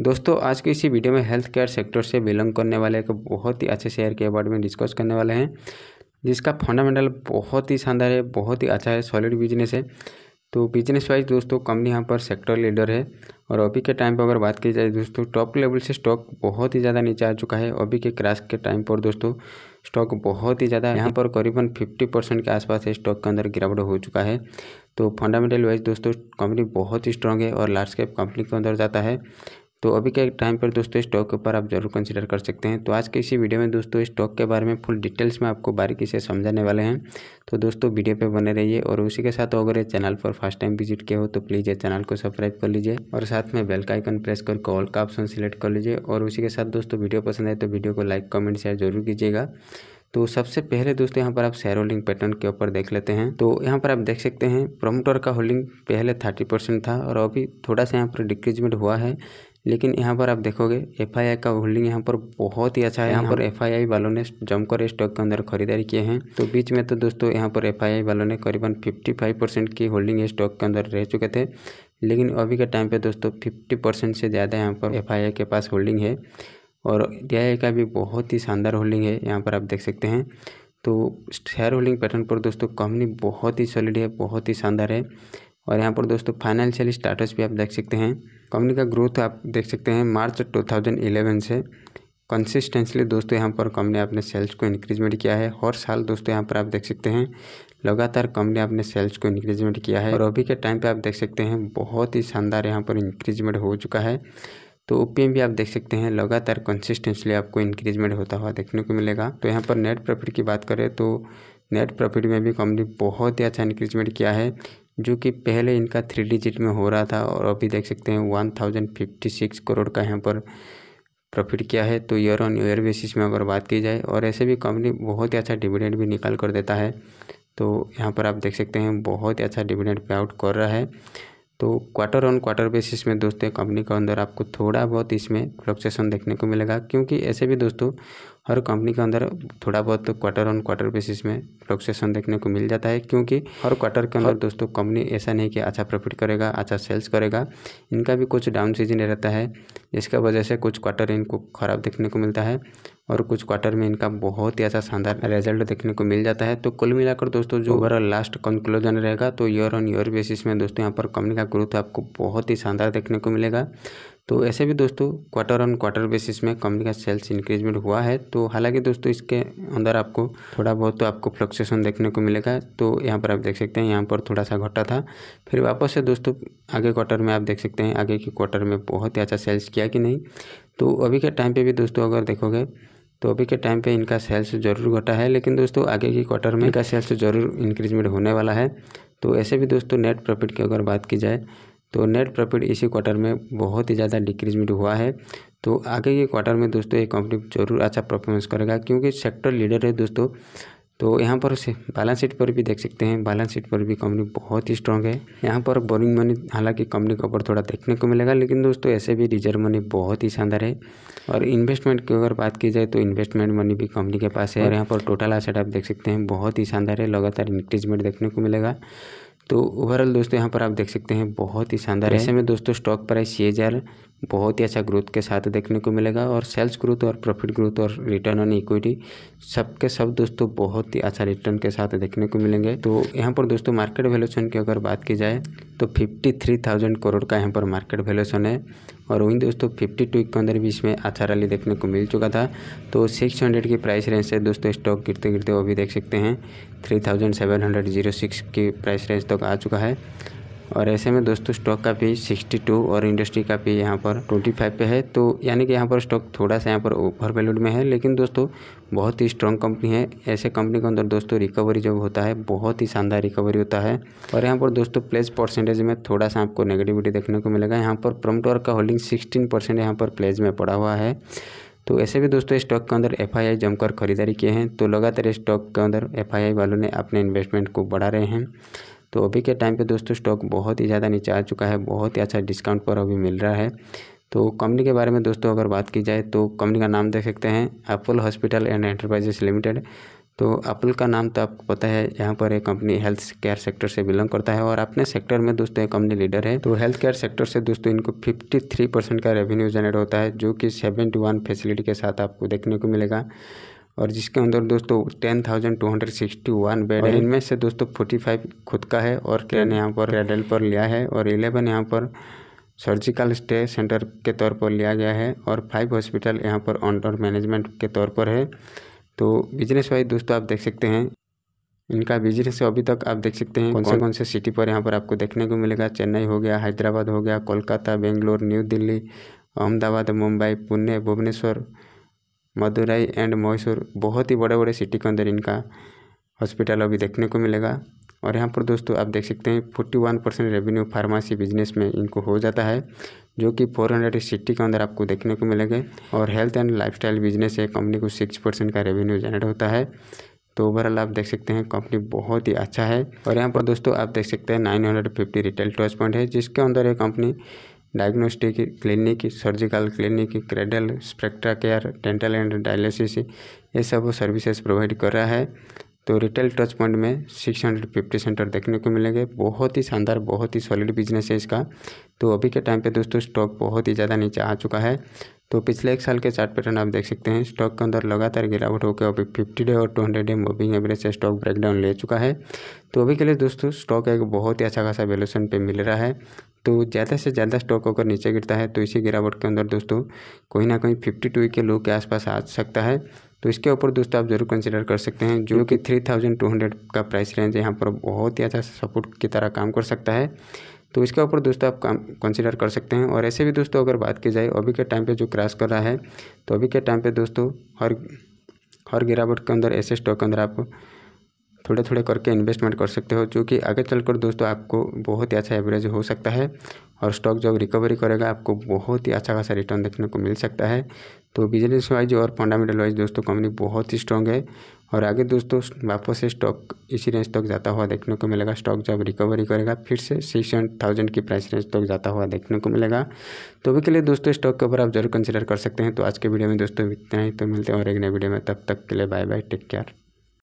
दोस्तों आज के इसी वीडियो में हेल्थ केयर सेक्टर से बिलोंग करने वाले एक बहुत ही अच्छे शेयर के बारे में डिस्कस करने वाले हैं जिसका फंडामेंटल बहुत ही शानदार है बहुत ही अच्छा है सॉलिड बिजनेस है तो बिजनेस वाइज दोस्तों कंपनी यहाँ पर सेक्टर लीडर है और अभी के टाइम पर अगर बात की जाए दोस्तों टॉप लेवल से स्टॉक बहुत ही ज़्यादा नीचे आ चुका है अभी के क्रैश के टाइम पर दोस्तों स्टॉक बहुत ही ज़्यादा यहाँ पर करीबन फिफ्टी परसेंट के आसपास स्टॉक के अंदर गिरावट हो चुका है तो फंडामेंटल वाइज दोस्तों कंपनी बहुत ही स्ट्रॉन्ग है और लार्ज कैप कंपनी के अंदर जाता है तो अभी के टाइम पर दोस्तों स्टॉक के ऊपर आप जरूर कंसिडर कर सकते हैं तो आज के इसी वीडियो में दोस्तों स्टॉक के बारे में फुल डिटेल्स में आपको बारीकी से समझाने वाले हैं तो दोस्तों वीडियो पे बने रहिए और उसी के साथ अगर ये चैनल पर फर्स्ट टाइम विजिट किया हो तो प्लीज़ ये चैनल को सब्सक्राइब कर लीजिए और साथ में बेल का आइकन प्रेस कर कॉल का ऑप्शन सिलेक्ट कर लीजिए और उसी के साथ दोस्तों वीडियो पसंद आए तो वीडियो को लाइक कमेंट शेयर जरूर कीजिएगा तो सबसे पहले दोस्तों यहाँ पर आप शेयर होल्डिंग पैटर्न के ऊपर देख लेते हैं तो यहाँ पर आप देख सकते हैं प्रोमोटर का होल्डिंग पहले थर्टी परसेंट था और अभी थोड़ा सा यहाँ पर डिक्रीजमेंट हुआ है लेकिन यहाँ पर आप देखोगे एफ का होल्डिंग यहाँ पर बहुत ही अच्छा है यहाँ पर एफ वालों ने जमकर स्टॉक के अंदर खरीदारी किए हैं तो बीच में तो दोस्तों यहाँ पर एफ वालों ने करीबन फिफ्टी फाइव परसेंट की होल्डिंग स्टॉक के अंदर रह चुके थे लेकिन अभी के टाइम पे दोस्तों फिफ्टी परसेंट से ज़्यादा यहाँ पर एफ के पास होल्डिंग है और डी का भी बहुत ही शानदार होल्डिंग है यहाँ पर आप देख सकते हैं तो शेयर होल्डिंग पैटर्न पर दोस्तों कंपनी बहुत ही सॉलिड है बहुत ही शानदार है और यहाँ पर दोस्तों फाइनेंशियल स्टाटस भी आप देख सकते हैं कंपनी का ग्रोथ आप देख सकते हैं मार्च 2011 से कंसिस्टेंसली दोस्तों यहाँ पर कंपनी अपने सेल्स को इंक्रीजमेंट किया है हर साल दोस्तों यहाँ पर आप देख सकते हैं लगातार कंपनी अपने सेल्स को इंक्रीजमेंट किया है और अभी के टाइम पर आप देख सकते हैं बहुत ही शानदार यहाँ पर इंक्रीजमेंट हो चुका है तो ओ भी आप देख सकते हैं लगातार कंसिस्टेंसली आपको इंक्रीजमेंट होता हुआ देखने को मिलेगा तो यहाँ पर नेट प्रॉफिट की बात करें तो नेट प्रॉफिट में भी कंपनी बहुत ही अच्छा इंक्रीजमेंट किया है जो कि पहले इनका थ्री डिजिट में हो रहा था और अभी देख सकते हैं one thousand fifty six crore का यहाँ पर प्रॉफिट किया है तो ईयर ऑन ईयर बेसिस में अगर बात की जाए और ऐसे भी कंपनी बहुत ही अच्छा डिविडेंड भी निकाल कर देता है तो यहाँ पर आप देख सकते हैं बहुत ही अच्छा डिविडेंड पे आउट कर रहा है तो क्वार्टर ऑन क्वार्टर बेसिस में दोस्तों कंपनी के अंदर आपको थोड़ा बहुत इसमें फ्लक्चुएसन देखने को मिलेगा क्योंकि ऐसे भी दोस्तों हर कंपनी के अंदर थोड़ा बहुत क्वार्टर ऑन क्वार्टर बेसिस में फ्लक्चुएसन देखने को मिल जाता है क्योंकि हर क्वार्टर के अंदर दोस्तों कंपनी ऐसा नहीं कि अच्छा प्रॉफिट करेगा अच्छा सेल्स करेगा इनका भी कुछ डाउन सीजन रहता है जिसका वजह से कुछ क्वार्टर इनको ख़राब देखने को मिलता है और कुछ क्वार्टर में इनका बहुत ही अच्छा शानदार रिजल्ट देखने को मिल जाता है तो कुल मिलाकर दोस्तों जो ओवरऑल लास्ट कंक्लूजन रहेगा तो ईयर ऑन ईयर बेसिस में दोस्तों यहाँ पर कंपनी का ग्रोथ आपको बहुत ही शानदार देखने को मिलेगा तो ऐसे भी दोस्तों क्वार्टर ऑन क्वार्टर बेसिस में कंपनी का सेल्स इंक्रीजमेंट हुआ है तो हालांकि दोस्तों इसके अंदर आपको थोड़ा बहुत तो आपको फ्लक्चुएसन देखने को मिलेगा तो यहाँ पर आप देख सकते हैं यहाँ पर थोड़ा सा घटा था फिर वापस से दोस्तों आगे क्वार्टर में आप देख सकते हैं आगे के क्वार्टर में बहुत ही अच्छा सेल्स किया कि नहीं तो अभी के टाइम पर भी दोस्तों अगर देखोगे तो अभी के टाइम पे इनका सेल्स जरूर घटा है लेकिन दोस्तों आगे की क्वार्टर में इनका सेल्स जरूर इंक्रीजमेंट होने वाला है तो ऐसे भी दोस्तों नेट प्रॉफिट की अगर बात की जाए तो नेट प्रॉफिट इसी क्वार्टर में बहुत ही ज़्यादा डिक्रीजमेंट हुआ है तो आगे के क्वार्टर में दोस्तों ये कंपनी जरूर अच्छा परफॉर्मेंस करेगा क्योंकि सेक्टर लीडर है दोस्तों तो यहाँ पर बैलेंस शीट पर भी देख सकते हैं बैलेंस शीट पर भी कंपनी बहुत ही स्ट्रांग है यहाँ पर बोरिंग मनी हालांकि कंपनी के ऊपर थोड़ा देखने को मिलेगा लेकिन दोस्तों ऐसे भी रिजर्व मनी बहुत ही शानदार है और इन्वेस्टमेंट की अगर बात की जाए तो इन्वेस्टमेंट मनी भी कंपनी के पास है और यहाँ पर टोटल आसेट आप देख सकते हैं बहुत ही शानदार है लगातार इंक्रीजमेंट देखने को मिलेगा तो ओवरऑल दोस्तों यहाँ पर आप देख सकते हैं बहुत ही शानदार ऐसे में दोस्तों स्टॉक प्राइस ये जार बहुत ही अच्छा ग्रोथ के साथ देखने को मिलेगा और सेल्स ग्रोथ और प्रॉफिट ग्रोथ और रिटर्न ऑन इक्विटी सब के सब दोस्तों बहुत ही अच्छा रिटर्न के साथ देखने को मिलेंगे तो यहाँ पर दोस्तों मार्केट वैल्यूशन की अगर बात की जाए तो फिफ्टी थ्री थाउजेंड करोड़ का यहाँ पर मार्केट वैल्यूशन है और वहीं दोस्तों फिफ्टी टू के अंदर भी इसमें अच्छा रैली देखने को मिल चुका था तो सिक्स हंड्रेड की प्राइस रेंज से दोस्तों स्टॉक गिरते गिरते वो भी देख सकते हैं three thousand seven hundred zero six की प्राइस रेंज तक तो आ चुका है और ऐसे में दोस्तों स्टॉक का पेज 62 और इंडस्ट्री का पेज यहाँ पर 25 पे है तो यानी कि यहाँ पर स्टॉक थोड़ा सा यहाँ पर ओवर वैल्यूड में है लेकिन दोस्तों बहुत ही स्ट्रॉन्ग कंपनी है ऐसे कंपनी के अंदर दोस्तों रिकवरी जब होता है बहुत ही शानदार रिकवरी होता है और यहाँ पर दोस्तों प्लेस परसेंटेज में थोड़ा सा आपको नेगेटिविटी देखने को मिलेगा यहाँ पर प्रमटोर का होल्डिंग सिक्सटीन परसेंट यहाँ पर प्लेज में पड़ा हुआ है तो ऐसे भी दोस्तों स्टॉक के अंदर एफ जमकर खरीदारी किए हैं तो लगातार स्टॉक के अंदर एफ वालों ने अपने इन्वेस्टमेंट को बढ़ा रहे हैं तो अभी के टाइम पे दोस्तों स्टॉक बहुत ही ज़्यादा नीचे आ चुका है बहुत ही अच्छा डिस्काउंट पर अभी मिल रहा है तो कंपनी के बारे में दोस्तों अगर बात की जाए तो कंपनी का नाम देख सकते हैं Apollo hospital and enterprises limited तो एप्पल का नाम तो आपको पता है यहाँ पर एक कंपनी हेल्थ केयर सेक्टर से बिलोंग करता है और अपने सेक्टर में दोस्तों एक कंपनी लीडर है तो हेल्थ केयर सेक्टर से दोस्तों इनको 53 परसेंट का रेवेन्यू जनरेट होता है जो कि 71 वन फैसिलिटी के साथ आपको देखने को मिलेगा और जिसके अंदर दोस्तों ten thousand two hundred sixty one bed है इनमें से दोस्तों फोर्टी फाइव खुद का है और टेन यहाँ पर रेडल पर लिया है और इलेवन यहाँ पर सर्जिकल स्टे सेंटर के तौर पर लिया गया है और फाइव हॉस्पिटल यहाँ पर अंडर मैनेजमेंट के तौर पर है तो बिजनेस वाइज दोस्तों आप देख सकते हैं इनका बिजनेस अभी तक आप देख सकते हैं कौन से कौन से सिटी पर यहाँ पर आपको देखने को मिलेगा चेन्नई हो गया हैदराबाद हो गया कोलकाता बेंगलोर न्यू दिल्ली अहमदाबाद मुंबई पुणे भुवनेश्वर मदुरई एंड मैसूर बहुत ही बड़े बड़े सिटी के अंदर इनका हॉस्पिटल अभी देखने को मिलेगा और यहाँ पर दोस्तों आप देख सकते हैं forty one percent revenue pharmacy business में इनको हो जाता है जो कि फोर हंड्रेड सिटी के अंदर आपको देखने को मिलेंगे और हेल्थ एंड लाइफस्टाइल बिजनेस है कंपनी को सिक्स परसेंट का रेवेन्यू जनरेट होता है तो ओवरऑल आप देख सकते हैं कंपनी बहुत ही अच्छा है और यहाँ पर दोस्तों आप देख सकते हैं nine hundred fifty retail touch point है जिसके अंदर ये company diagnostic clinic surgical clinic Cradle Spectra care dental and dialysis ये सब सर्विसेज प्रोवाइड कर रहा है तो रिटेल टच पॉइंट में सिक्स हंड्रेड फिफ्टी सेंटर देखने को मिलेंगे बहुत ही शानदार बहुत ही सॉलिड बिजनेस है इसका तो अभी के टाइम पे दोस्तों स्टॉक बहुत ही ज़्यादा नीचे आ चुका है तो पिछले एक साल के चार्ट पैटर्न आप देख सकते हैं स्टॉक के अंदर लगातार गिरावट होकर अभी फिफ्टी डे और two hundred day moving average से स्टॉक ब्रेकडाउन ले चुका है तो अभी के लिए दोस्तों स्टॉक एक बहुत ही अच्छा खासा वैल्यूशन पे मिल रहा है तो ज़्यादा से ज़्यादा स्टॉक अगर नीचे गिरता है तो इसी गिरावट के अंदर दोस्तों कहीं ना कहीं फिफ्टी टू के लो के आसपास आ सकता है तो इसके ऊपर दोस्तों आप जरूर कंसिडर कर सकते हैं जो कि थ्री थाउजेंड टू हंड्रेड का प्राइस रेंज यहाँ पर बहुत ही अच्छा सपोर्ट की तरह काम कर सकता है तो इसके ऊपर दोस्तों आप काम कंसिडर कर सकते हैं और ऐसे भी दोस्तों अगर बात की जाए अभी के टाइम पे जो क्रैश कर रहा है तो अभी के टाइम पे दोस्तों हर हर गिरावट के अंदर ऐसे स्टॉक के अंदर आप थोड़े थोड़े करके इन्वेस्टमेंट कर सकते हो जो कि आगे चलकर दोस्तों आपको बहुत ही अच्छा एवरेज हो सकता है और स्टॉक जब रिकवरी करेगा आपको बहुत ही अच्छा खासा रिटर्न देखने को मिल सकता है तो बिजनेस वाइज और फंडामेंटल वाइज दोस्तों कंपनी बहुत ही स्ट्रॉन्ग है और आगे दोस्तों वापस से स्टॉक इसी रेंज तक जाता हुआ देखने को मिलेगा स्टॉक जब रिकवरी करेगा फिर से सिक्स थाउजेंड की प्राइस रेंज तक जाता हुआ देखने को मिलेगा तो अभी के लिए दोस्तों स्टॉक के ऊपर आप जरूर कंसिडर कर सकते हैं तो आज के वीडियो में दोस्तों इतना ही तो मिलते हैं और एक नए वीडियो में तब तक के लिए बाय बाय टेक केयर